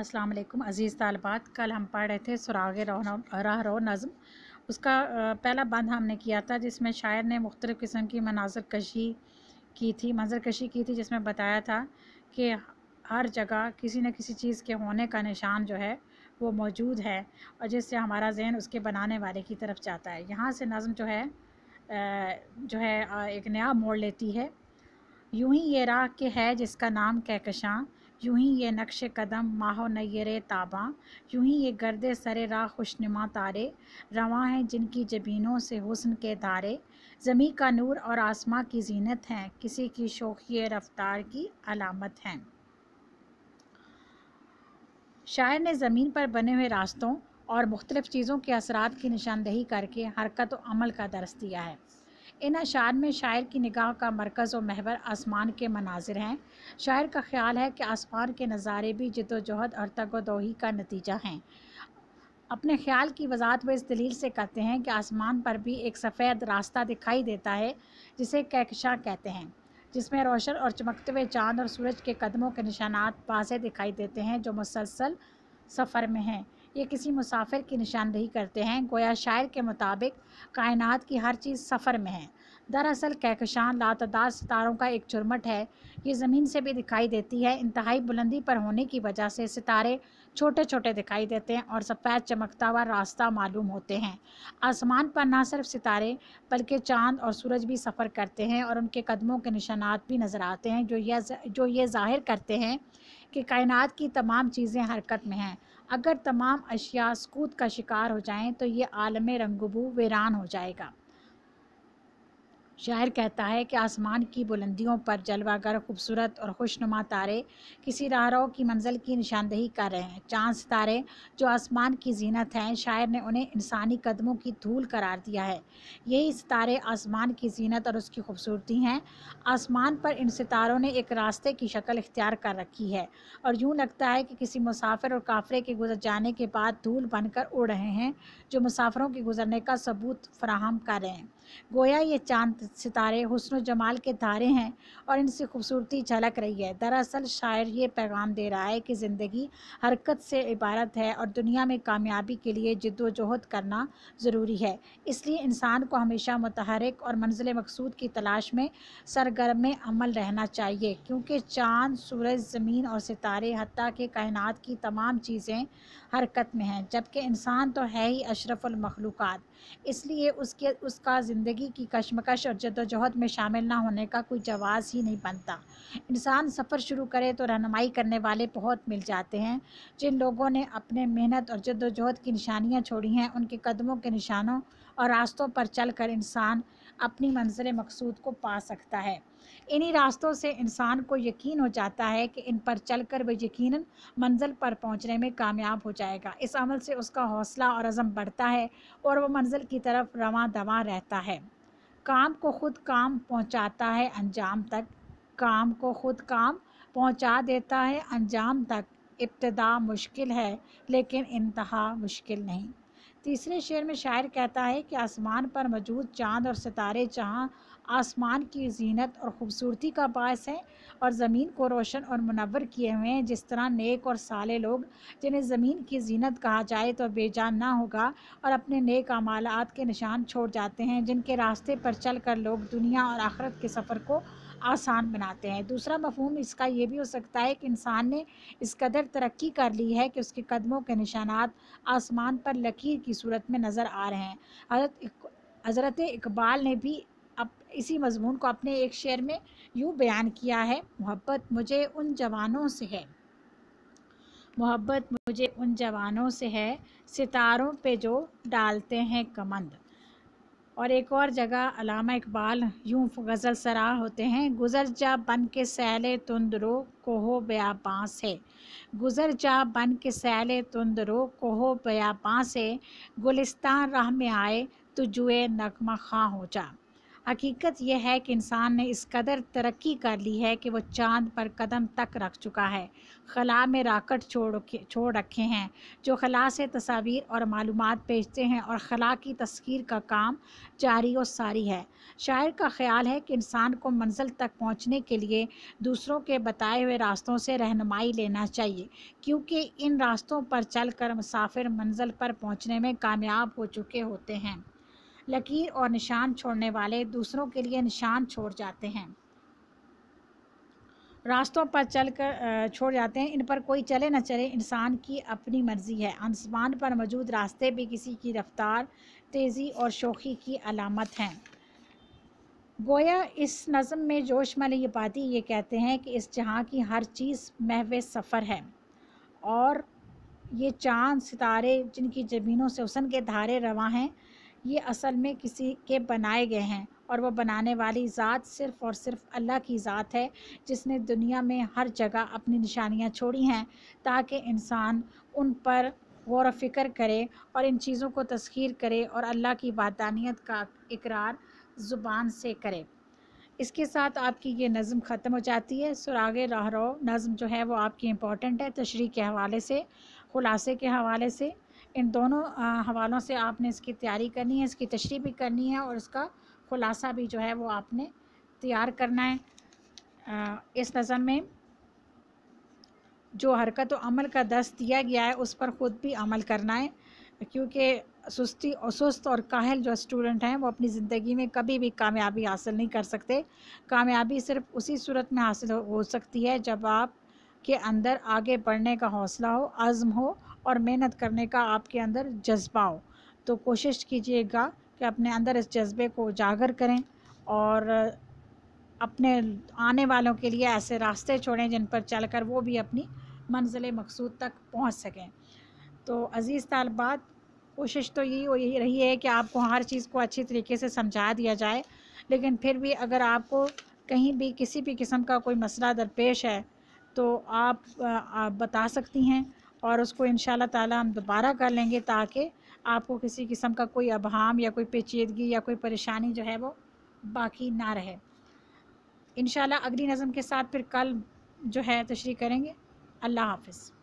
अस्सलाम वालेकुम अज़ीज़ तालबात कल हम पढ़ रहे थे सुराग राह रो नज़म उसका पहला बंद हमने किया था जिसमें शायर ने मुख्तलिफ़ किस्म की मनाजर कशी की थी मंजर कशी की थी जिसमें बताया था कि हर जगह किसी न किसी चीज़ के होने का निशान जो है वो मौजूद है और जिससे हमारा जहन उसके बनाने वाले की तरफ जाता है यहाँ से नज़म जो है जो है एक नया मोड़ लेती है यूं ही ये राह के है जिसका नाम कहकशां यूं ही ये नक्श कदम माहो नैर ताबा यूं ही ये गर्द सरे राह खुशनुमा तारे रवा हैं जिनकी जबीनों से हुसन के तारे ज़मी का नूर और आसमां की जीनत हैं किसी की शोखी रफ्तार की अलामत हैं शायर ने ज़मीन पर बने हुए रास्तों और मुख्तलिफ़ चीज़ों के असरात की निशानदही करके हरकत अमल का दर्स दिया है इन अशार में शायर की निगाह का मरकज़ और महवर आसमान के मनाजिर हैं शायर का ख्याल है कि आसमान के नज़ारे भी जदोजहद और तगोदोही का नतीजा हैं अपने ख्याल की वजाहत वह इस दलील से कहते हैं कि आसमान पर भी एक सफ़ेद रास्ता दिखाई देता है जिसे कैकशा कहते हैं जिसमें रोशन और चमकते हुए चाँद और सूरज के कदमों के निशानात वाजे दिखाई देते हैं जो मुसलसल सफ़र में हैं ये किसी मुसाफिर की निशानदेही करते हैं गोया शायर के मुताबिक कायनात की हर चीज़ सफ़र में है दरअसल कहकशान लातदार सितारों का एक चुरमट है ये ज़मीन से भी दिखाई देती है इंतहाई बुलंदी पर होने की वजह से सितारे छोटे छोटे दिखाई देते हैं और सफ़ेद चमकता हुआ रास्ता मालूम होते हैं आसमान पर ना सिर्फ सितारे बल्कि चांद और सूरज भी सफ़र करते हैं और उनके कदमों के निशानात भी नज़र आते हैं जो ये जो ये जाहिर करते हैं कि कायनात की तमाम चीज़ें हरकत में हैं अगर तमाम अशिया सकूत का शिकार हो जाएं तो ये आलम रंगबू वीरान हो जाएगा शायर कहता है कि आसमान की बुलंदियों पर जलवागर खूबसूरत और खुशनुमा तारे किसी राहरों की मंजिल की निशानदेही कर रहे हैं चांद तारे जो आसमान की जीनत हैं शायर ने उन्हें इंसानी कदमों की धूल करार दिया है यही सितारे आसमान की जीनत और उसकी खूबसूरती हैं आसमान पर इन सितारों ने एक रास्ते की शक्ल इख्तियार कर रखी है और यूँ लगता है कि किसी मुसाफिर और काफरे के गुजर जाने के बाद धूल बनकर उड़ रहे हैं जो मुसाफरों के गुजरने का सबूत फराहम कर रहे हैं गोया ये चांद सितारे हुसन जमाल के तारे हैं और इनसे खूबसूरती झलक रही है दरअसल शायर ये पैगाम दे रहा है कि ज़िंदगी हरकत से इबारत है और दुनिया में कामयाबी के लिए जद्दोजहद करना ज़रूरी है इसलिए इंसान को हमेशा मतहरक और मंजिल मकसूद की तलाश में सरगर्म में अमल रहना चाहिए क्योंकि चाँद सूरज ज़मीन और सितारे हती के कायनात की तमाम चीज़ें हरकत में हैं जबकि इंसान तो है ही अशरफुलमखलूक़ात इसलिए उसके उसका ज़िंदगी की कशमकश और जदोजहद में शामिल ना होने का कोई जवाब ही नहीं बनता इंसान सफ़र शुरू करे तो रहनमाई करने वाले बहुत मिल जाते हैं जिन लोगों ने अपने मेहनत और जदोजहद की निशानियाँ छोड़ी हैं उनके कदमों के निशानों और रास्तों पर चल कर इंसान अपनी मंजिल मकसूद को पा सकता है इन्हीं रास्तों से इंसान को यकीन हो जाता है कि इन पर चल कर वह यकीन मंजिल पर पहुँचने में कामयाब हो जाएगा इस अमल से उसका हौसला और अज़म बढ़ता है और वह मंजिल की तरफ रवा दवा रहता है काम को खुद काम पहुँचाता है अंजाम तक काम को खुद काम पहुँचा देता है अंजाम तक इब्तदा मुश्किल है लेकिन इंतहा मुश्किल नहीं तीसरे शेर में शायर कहता है कि आसमान पर मौजूद चांद और सितारे जहाँ आसमान की जीनत और ख़ूबसूरती का बायस है और ज़मीन को रोशन और मुनवर किए हुए हैं जिस तरह नेक और साले लोग जिन्हें ज़मीन की जीनत कहा जाए तो बेजान ना होगा और अपने नेक अमालात के निशान छोड़ जाते हैं जिनके रास्ते पर चल कर लोग दुनिया और आखरत के सफ़र को आसान बनाते हैं दूसरा मफहम इसका ये भी हो सकता है कि इंसान ने इस कदर तरक्की कर ली है कि उसके कदमों के निशानात आसमान पर लकीर की सूरत में नज़र आ रहे हैं हजरत हज़रत इकबाल ने भी अब इसी मजमून को अपने एक शेर में यूँ बयान किया है मोहब्बत मुझे उन जवानों से है मोहब्बत मुझे उन जवानों से है सितारों पे जो डालते हैं कमंद और एक और जगह अलामा इकबाल यूँ गज़ल सरा होते हैं गुज़र जा बन के सैले तुंदरो कोहो बया बाँस है गुज़र जा बन के सैले तुंदरो कोहो बया बाँस है गुलिस्तान राह में आए तो जुए नगमा खां हो जा हकीकत यह है कि इंसान ने इस कदर तरक्की कर ली है कि वह चांद पर कदम तक रख चुका है खला में राकट छोड़ छोड़ रखे हैं जो खला से तस्वीर और मालूम भेजते हैं और खला की तस्खीर का काम जारी और सारी है शायर का ख्याल है कि इंसान को मंजिल तक पहुँचने के लिए दूसरों के बताए हुए रास्तों से रहनमाई लेना चाहिए क्योंकि इन रास्तों पर चल कर मुसाफिर मंजिल पर पहुँचने में कामयाब हो चुके होते हैं लकीर और निशान छोड़ने वाले दूसरों के लिए निशान छोड़ जाते हैं रास्तों पर चल कर छोड़ जाते हैं इन पर कोई चले न चले इंसान की अपनी मर्जी है आसमान पर मौजूद रास्ते भी किसी की रफ्तार तेज़ी और शोखी की अलामत हैं गोया इस नज़म में जोश पाती ये कहते हैं कि इस जहाँ की हर चीज़ महव सफ़र है और ये चांद सितारे जिनकी ज़मीनों से हुसन के धारे रवा हैं ये असल में किसी के बनाए गए हैं और वह बनाने वाली ज़ात सिर्फ़ और सिर्फ अल्लाह की ज़ात है जिसने दुनिया में हर जगह अपनी निशानियाँ छोड़ी हैं ताकि इंसान उन पर गौर फिक्र करे और इन चीज़ों को तस्खीर करे और अल्लाह की वादानियत का इकरार ज़ुबान से करे इसके साथ आपकी ये नज़म ख़त्म हो जाती है सुराग राहरो नज़म जो है वो आपकी इम्पॉर्टेंट है तशरी के हवाले से ख़ुलासे के हवाले से इन दोनों हवालों से आपने इसकी तैयारी करनी है इसकी तशरी भी करनी है और इसका ख़ुलासा भी जो है वो आपने तैयार करना है इस नज़म में जो हरकत और अमल का दस दिया गया है उस पर ख़ुद भी अमल करना है क्योंकि सुस्ती और सुस्त और काहल जो स्टूडेंट हैं वो अपनी ज़िंदगी में कभी भी कामयाबी हासिल नहीं कर सकते कामयाबी सिर्फ उसी सूरत में हासिल हो सकती है जब आप के अंदर आगे बढ़ने का हौसला हो आज़म हो और मेहनत करने का आपके अंदर जज्बा हो तो कोशिश कीजिएगा कि अपने अंदर इस जज्बे को उजागर करें और अपने आने वालों के लिए ऐसे रास्ते छोड़ें जिन पर चल कर वो भी अपनी मंजिल मकसूद तक पहुँच सकें तो अज़ीज़ तलबात कोशिश तो यही हो यही रही है कि आपको हर चीज़ को अच्छी तरीके से समझा दिया जाए लेकिन फिर भी अगर आपको कहीं भी किसी भी किस्म का कोई मसला दरपेश है तो आप, आप बता सकती हैं और उसको इन ताला हम दोबारा कर लेंगे ताकि आपको किसी किस्म का कोई अभाम या कोई पेचीदगी या कोई परेशानी जो है वो बाकी ना रहे इन अगली नज़म के साथ फिर कल जो है तशरी करेंगे अल्लाह हाफिज़